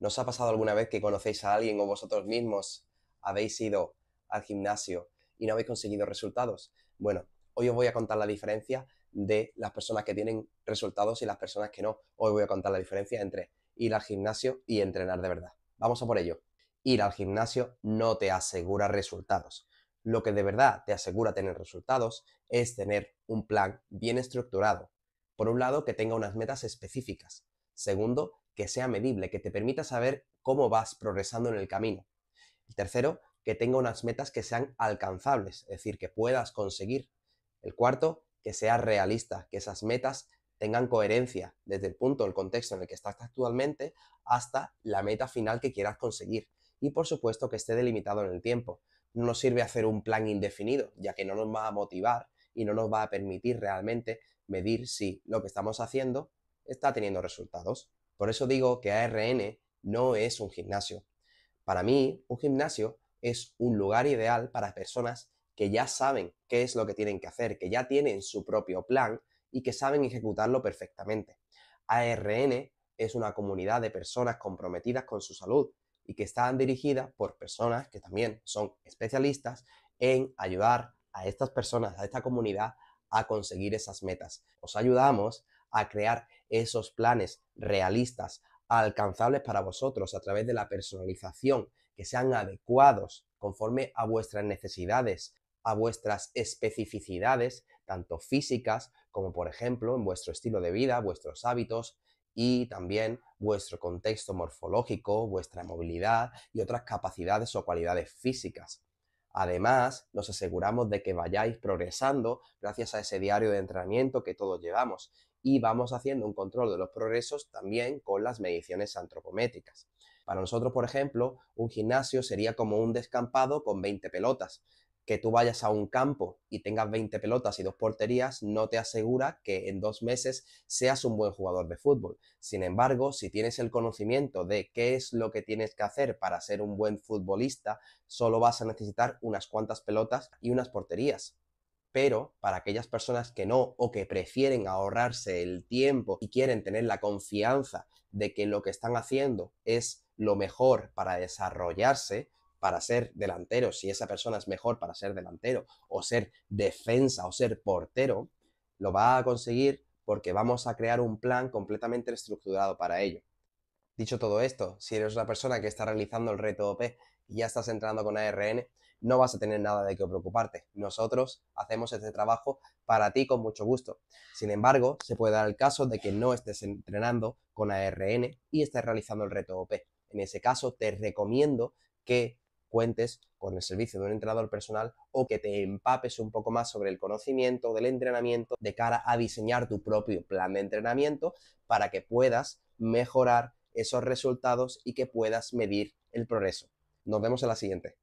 ¿Nos ha pasado alguna vez que conocéis a alguien o vosotros mismos habéis ido al gimnasio y no habéis conseguido resultados? Bueno, hoy os voy a contar la diferencia de las personas que tienen resultados y las personas que no. Hoy voy a contar la diferencia entre ir al gimnasio y entrenar de verdad. Vamos a por ello. Ir al gimnasio no te asegura resultados. Lo que de verdad te asegura tener resultados es tener un plan bien estructurado. Por un lado, que tenga unas metas específicas. Segundo, que sea medible, que te permita saber cómo vas progresando en el camino. El tercero, que tenga unas metas que sean alcanzables, es decir, que puedas conseguir. El cuarto, que sea realista, que esas metas tengan coherencia desde el punto, el contexto en el que estás actualmente hasta la meta final que quieras conseguir. Y por supuesto que esté delimitado en el tiempo. No nos sirve hacer un plan indefinido, ya que no nos va a motivar y no nos va a permitir realmente medir si lo que estamos haciendo está teniendo resultados. Por eso digo que ARN no es un gimnasio. Para mí, un gimnasio es un lugar ideal para personas que ya saben qué es lo que tienen que hacer, que ya tienen su propio plan y que saben ejecutarlo perfectamente. ARN es una comunidad de personas comprometidas con su salud y que están dirigidas por personas que también son especialistas en ayudar a estas personas, a esta comunidad, a conseguir esas metas. Os ayudamos a crear esos planes realistas, alcanzables para vosotros a través de la personalización, que sean adecuados conforme a vuestras necesidades, a vuestras especificidades, tanto físicas como por ejemplo en vuestro estilo de vida, vuestros hábitos y también vuestro contexto morfológico, vuestra movilidad y otras capacidades o cualidades físicas. Además, nos aseguramos de que vayáis progresando gracias a ese diario de entrenamiento que todos llevamos y vamos haciendo un control de los progresos también con las mediciones antropométricas. Para nosotros, por ejemplo, un gimnasio sería como un descampado con 20 pelotas. Que tú vayas a un campo y tengas 20 pelotas y dos porterías no te asegura que en dos meses seas un buen jugador de fútbol. Sin embargo, si tienes el conocimiento de qué es lo que tienes que hacer para ser un buen futbolista, solo vas a necesitar unas cuantas pelotas y unas porterías pero para aquellas personas que no o que prefieren ahorrarse el tiempo y quieren tener la confianza de que lo que están haciendo es lo mejor para desarrollarse, para ser delantero, si esa persona es mejor para ser delantero o ser defensa o ser portero, lo va a conseguir porque vamos a crear un plan completamente estructurado para ello. Dicho todo esto, si eres una persona que está realizando el reto OP y ya estás entrando con ARN, no vas a tener nada de qué preocuparte. Nosotros hacemos este trabajo para ti con mucho gusto. Sin embargo, se puede dar el caso de que no estés entrenando con ARN y estés realizando el reto OP. En ese caso, te recomiendo que cuentes con el servicio de un entrenador personal o que te empapes un poco más sobre el conocimiento del entrenamiento de cara a diseñar tu propio plan de entrenamiento para que puedas mejorar esos resultados y que puedas medir el progreso. Nos vemos en la siguiente.